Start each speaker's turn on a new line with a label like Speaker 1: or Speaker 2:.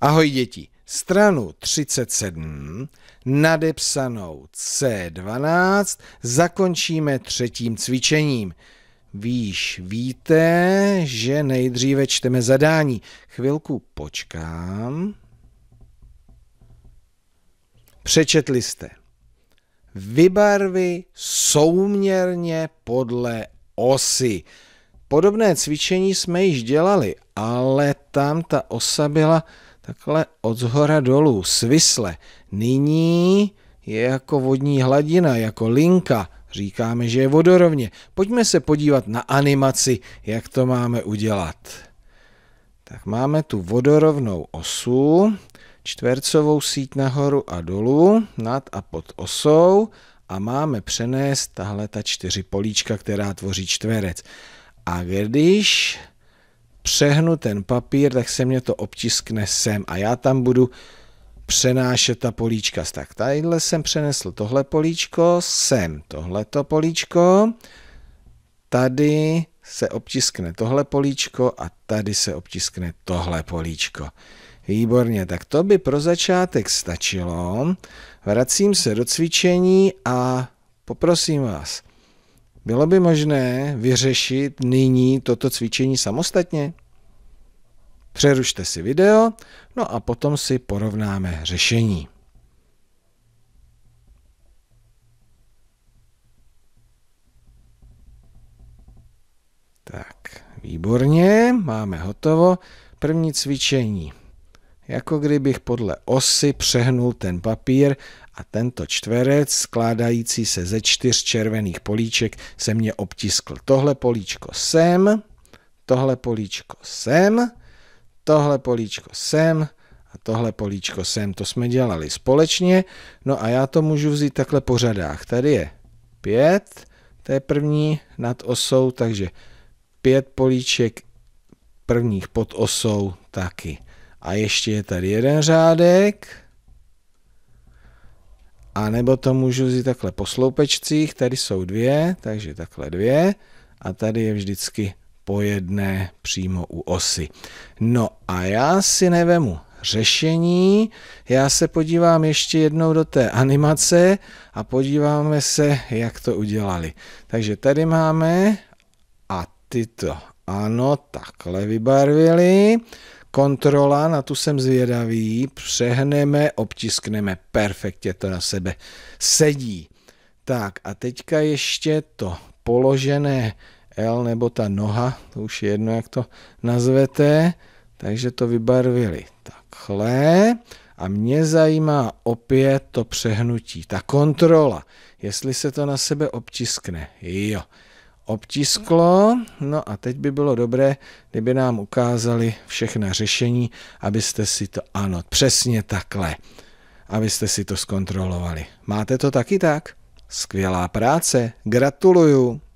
Speaker 1: Ahoj děti, stranu 37 nadepsanou C12 zakončíme třetím cvičením. Víš, víte, že nejdříve čteme zadání. Chvilku počkám. Přečetli jste. Vybarvy souměrně podle osy. Podobné cvičení jsme již dělali, ale tam ta osa byla takhle od zhora dolů, svisle. Nyní je jako vodní hladina, jako linka. Říkáme, že je vodorovně. Pojďme se podívat na animaci, jak to máme udělat. Tak máme tu vodorovnou osu, čtvercovou síť nahoru a dolů, nad a pod osou a máme přenést tahle ta čtyři políčka, která tvoří čtverec. A když přehnu ten papír, tak se mě to obtiskne sem a já tam budu přenášet ta políčka. Tak tadyhle jsem přenesl tohle políčko, sem tohleto políčko, tady se obtiskne tohle políčko a tady se obtiskne tohle políčko. Výborně, tak to by pro začátek stačilo. Vracím se do cvičení a poprosím vás, bylo by možné vyřešit nyní toto cvičení samostatně? Přerušte si video, no a potom si porovnáme řešení. Tak, výborně, máme hotovo. První cvičení jako kdybych podle osy přehnul ten papír a tento čtverec, skládající se ze čtyř červených políček, se mě obtiskl. Tohle políčko sem, tohle políčko sem, tohle políčko sem a tohle políčko sem. To jsme dělali společně, no a já to můžu vzít takhle po řadách. Tady je pět, to je první nad osou, takže pět políček prvních pod osou taky. A ještě je tady jeden řádek. A nebo to můžu vzít takhle po sloupečcích, tady jsou dvě, takže takhle dvě. A tady je vždycky po jedné přímo u osy. No a já si nevemu řešení, já se podívám ještě jednou do té animace a podíváme se, jak to udělali. Takže tady máme a tyto ano, takhle vybarvili kontrola, na tu jsem zvědavý, přehneme, obtiskneme, perfektně to na sebe sedí. Tak a teďka ještě to položené L nebo ta noha, to už je jedno, jak to nazvete, takže to vybarvili takhle. A mě zajímá opět to přehnutí, ta kontrola, jestli se to na sebe obtiskne. Jo, obtisklo. No a teď by bylo dobré, kdyby nám ukázali všechna řešení, abyste si to, ano, přesně takhle, abyste si to zkontrolovali. Máte to taky tak? Skvělá práce, gratuluju.